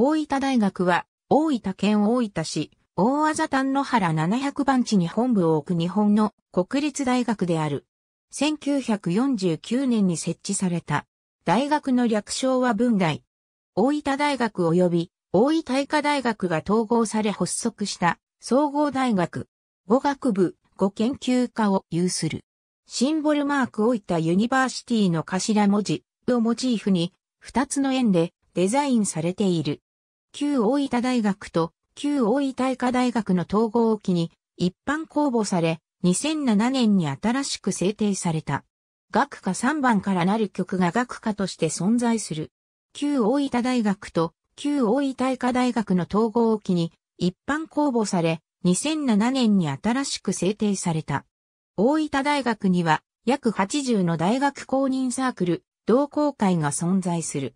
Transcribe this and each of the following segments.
大分大学は、大分県大分市、大あ丹野原700番地に本部を置く日本の国立大学である。1949年に設置された。大学の略称は文大。大分大学及び大分医科大学が統合され発足した総合大学。語学部、語研究科を有する。シンボルマーク大分ユニバーシティの頭文字をモチーフに、2つの円でデザインされている。旧大分大学と旧大分医科大学の統合を機に一般公募され、2007年に新しく制定された。学科3番からなる局が学科として存在する。旧大分大学と旧大分医科大学の統合を機に一般公募され、2007年に新しく制定された。大分大学には約80の大学公認サークル、同好会が存在する。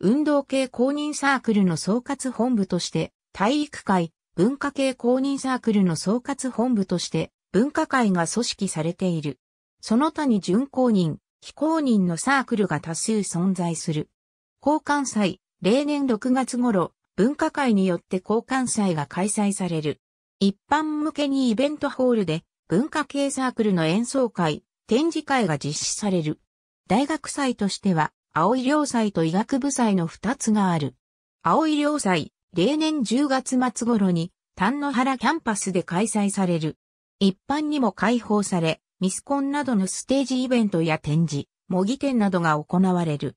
運動系公認サークルの総括本部として、体育会、文化系公認サークルの総括本部として、文化会が組織されている。その他に準公認、非公認のサークルが多数存在する。交換祭、例年6月頃、文化会によって交換祭が開催される。一般向けにイベントホールで、文化系サークルの演奏会、展示会が実施される。大学祭としては、青井良祭と医学部祭の二つがある。青井良祭、例年10月末頃に、丹野原キャンパスで開催される。一般にも開放され、ミスコンなどのステージイベントや展示、模擬店などが行われる。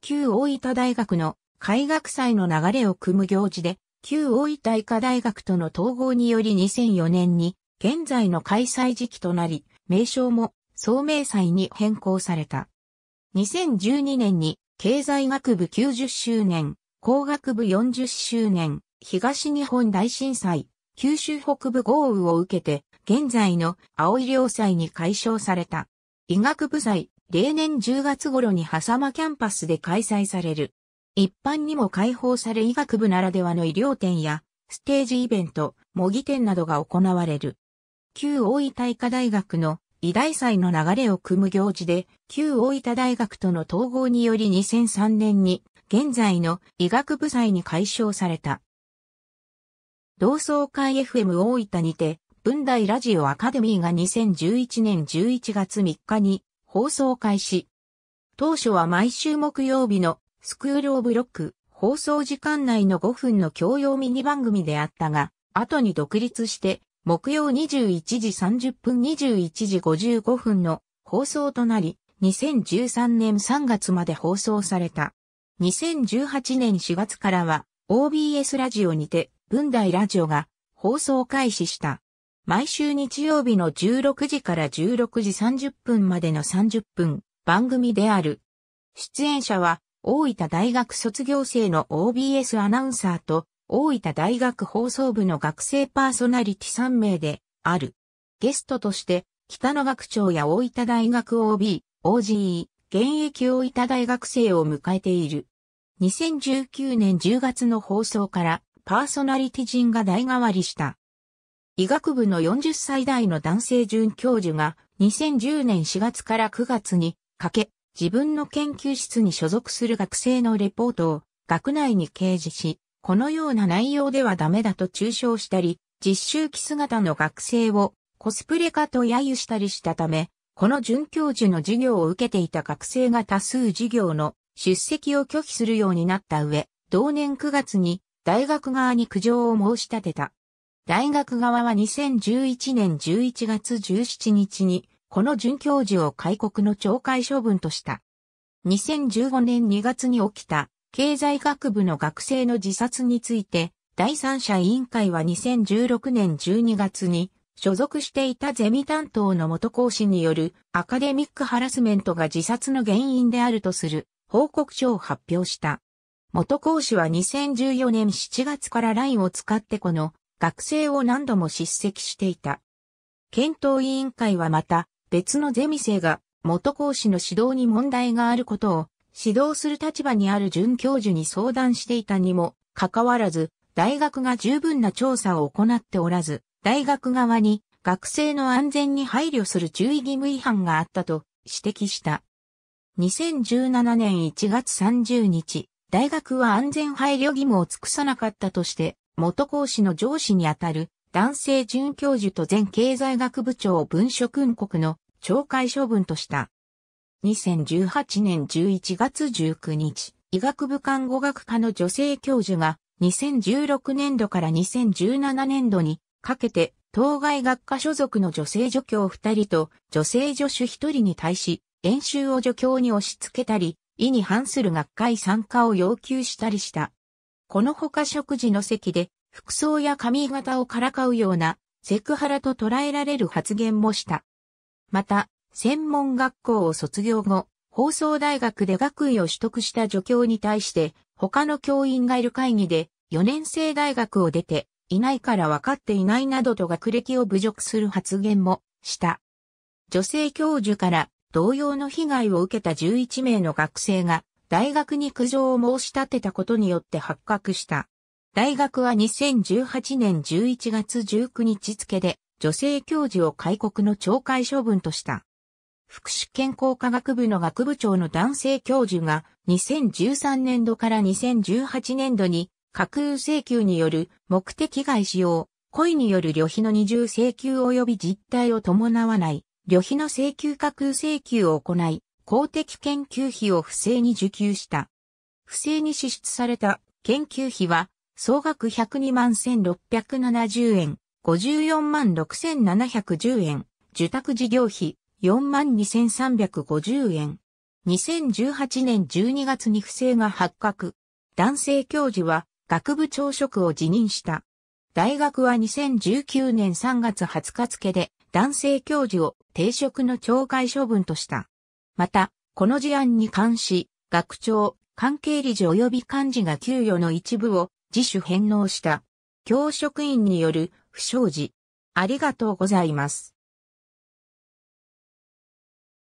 旧大分大学の開学祭の流れを組む行事で、旧大分医科大学との統合により2004年に、現在の開催時期となり、名称も、聡明祭に変更された。2012年に経済学部90周年、工学部40周年、東日本大震災、九州北部豪雨を受けて、現在の青井良祭に解消された。医学部祭、例年10月頃に狭間キャンパスで開催される。一般にも開放され医学部ならではの医療展や、ステージイベント、模擬展などが行われる。旧大分医科大学の医大祭の流れを組む行事で、旧大分大学との統合により2003年に、現在の医学部祭に解消された。同窓会 FM 大分にて、文大ラジオアカデミーが2011年11月3日に放送開始。当初は毎週木曜日のスクールオブロック放送時間内の5分の共用ミニ番組であったが、後に独立して木曜21時30分21時55分の放送となり、2013年3月まで放送された。2018年4月からは OBS ラジオにて文大ラジオが放送開始した。毎週日曜日の16時から16時30分までの30分番組である。出演者は大分大学卒業生の OBS アナウンサーと大分大学放送部の学生パーソナリティ3名である。ゲストとして、北野学長や大分大学 OB、OGE、現役大分大学生を迎えている。2019年10月の放送からパーソナリティ陣が代替わりした。医学部の40歳代の男性准教授が2010年4月から9月にかけ自分の研究室に所属する学生のレポートを学内に掲示しこのような内容ではダメだと中傷したり、実習期姿の学生をコスプレ化と揶揄したりしたため、この准教授の授業を受けていた学生が多数授業の出席を拒否するようになった上、同年9月に大学側に苦情を申し立てた。大学側は2011年11月17日に、この准教授を開国の懲戒処分とした。2015年2月に起きた経済学部の学生の自殺について、第三者委員会は2016年12月に、所属していたゼミ担当の元講師によるアカデミックハラスメントが自殺の原因であるとする報告書を発表した。元講師は2014年7月から LINE を使ってこの学生を何度も叱責していた。検討委員会はまた別のゼミ生が元講師の指導に問題があることを指導する立場にある准教授に相談していたにも、かかわらず、大学が十分な調査を行っておらず、大学側に学生の安全に配慮する注意義務違反があったと指摘した。2017年1月30日、大学は安全配慮義務を尽くさなかったとして、元講師の上司にあたる男性准教授と前経済学部長を文書訓告の懲戒処分とした。2018年11月19日、医学部看護学科の女性教授が、2016年度から2017年度にかけて、当該学科所属の女性助教2人と女性助手1人に対し、演習を助教に押し付けたり、意に反する学会参加を要求したりした。このほか食事の席で、服装や髪型をからかうような、セクハラと捉えられる発言もした。また、専門学校を卒業後、放送大学で学位を取得した助教に対して、他の教員がいる会議で、4年生大学を出て、いないから分かっていないなどと学歴を侮辱する発言もした。女性教授から同様の被害を受けた11名の学生が大学に苦情を申し立てたことによって発覚した。大学は2018年11月19日付で女性教授を戒告の懲戒処分とした。福祉健康科学部の学部長の男性教授が2013年度から2018年度に架空請求による目的外使用、故意による旅費の二重請求及び実態を伴わない旅費の請求架空請求を行い、公的研究費を不正に受給した。不正に支出された研究費は総額102万1670円、54万6710円、受託事業費、42,350円。2018年12月に不正が発覚。男性教授は学部長職を辞任した。大学は2019年3月20日付で男性教授を定職の懲戒処分とした。また、この事案に関し、学長、関係理事及び幹事が給与の一部を自主返納した。教職員による不祥事。ありがとうございます。